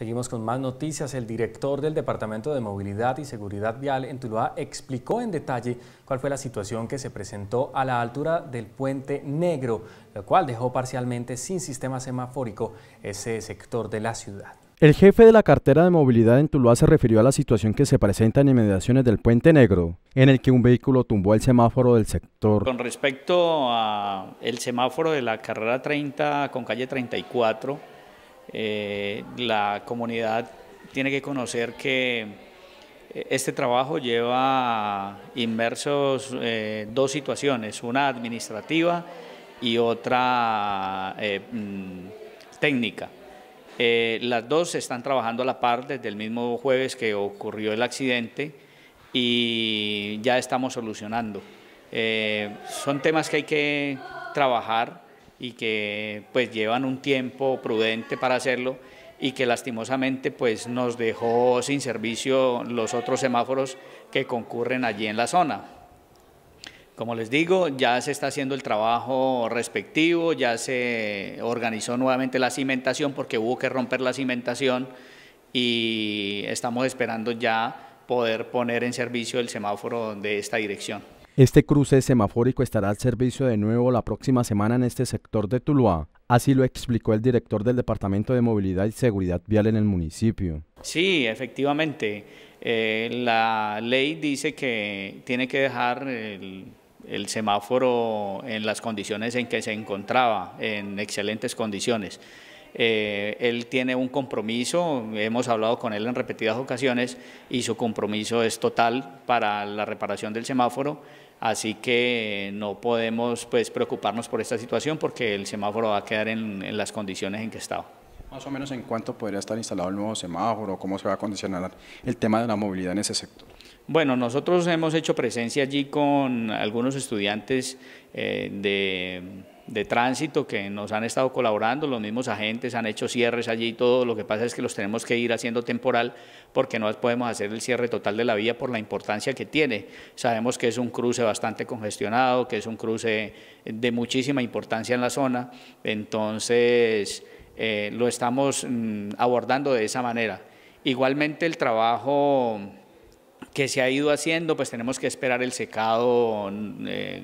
Seguimos con más noticias. El director del Departamento de Movilidad y Seguridad Vial en Tuluá explicó en detalle cuál fue la situación que se presentó a la altura del puente negro, lo cual dejó parcialmente sin sistema semafórico ese sector de la ciudad. El jefe de la cartera de movilidad en Tuluá se refirió a la situación que se presenta en inmediaciones del Puente Negro, en el que un vehículo tumbó el semáforo del sector. Con respecto al semáforo de la carrera 30 con calle 34, eh, la comunidad tiene que conocer que eh, este trabajo lleva inmersos eh, dos situaciones, una administrativa y otra mm, técnica. las dos están trabajando a la par desde el mismo jueves que ocurrió el accidente y ya estamos solucionando. son temas que hay que trabajar y que pues llevan un tiempo prudente para hacerlo y que lastimosamente pues nos dejó sin servicio los otros semáforos que concurren allí en la zona. Como les digo, ya se está haciendo el trabajo respectivo, ya se organizó nuevamente la cimentación porque hubo que romper la cimentación y estamos esperando ya poder poner en servicio el semáforo de esta dirección. Este cruce semafórico estará al servicio de nuevo la próxima semana en este sector de Tuluá. Así lo explicó el director del Departamento de Movilidad y Seguridad Vial en el municipio. Sí, efectivamente. Eh, la ley dice que tiene que dejar el semáforo en las condiciones en que se encontraba, en excelentes condiciones. Eh, él tiene un compromiso, hemos hablado con él en repetidas ocasiones y su compromiso es total para la reparación del semáforo, así que no podemos pues, preocuparnos por esta situación porque el semáforo va a quedar en, las condiciones en que estaba. Más o menos en cuánto podría estar instalado el nuevo semáforo, cómo se va a condicionar el tema de la movilidad en ese sector. Bueno, nosotros hemos hecho presencia allí con algunos estudiantes eh, de de tránsito que nos han estado colaborando, los mismos agentes han hecho cierres allí y todo, lo que pasa es que los tenemos que ir haciendo temporal porque no podemos hacer el cierre total de la vía por la importancia que tiene. Sabemos que es un cruce bastante congestionado, que es un cruce de muchísima importancia en la zona, entonces eh, lo estamos mm, abordando de esa manera. Igualmente el trabajo que se ha ido haciendo, pues tenemos que esperar el secado mm, eh,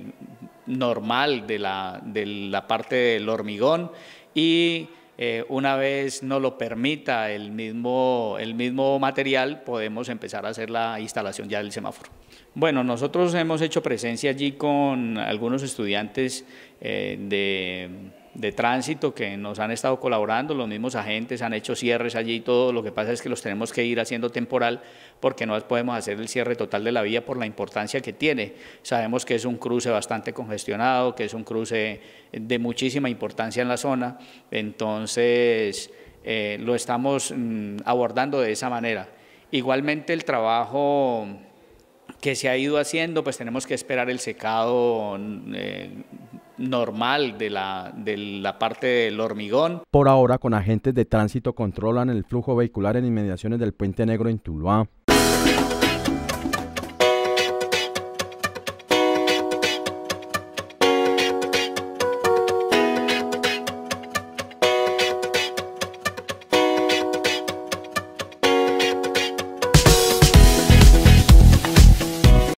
normal de la, de la parte del hormigón y eh, una vez no lo permita el mismo, el mismo material, podemos empezar a hacer la instalación ya del semáforo. Bueno, nosotros hemos hecho presencia allí con algunos estudiantes eh, de de tránsito que nos han estado colaborando, los mismos agentes han hecho cierres allí y todo, lo que pasa es que los tenemos que ir haciendo temporal porque no podemos hacer el cierre total de la vía por la importancia que tiene. Sabemos que es un cruce bastante congestionado, que es un cruce de muchísima importancia en la zona, entonces eh, lo estamos mm, abordando de esa manera. Igualmente el trabajo que se ha ido haciendo, pues tenemos que esperar el secado mm, eh, normal de la, de la parte del hormigón. Por ahora, con agentes de tránsito controlan el flujo vehicular en inmediaciones del Puente Negro en Tuluá.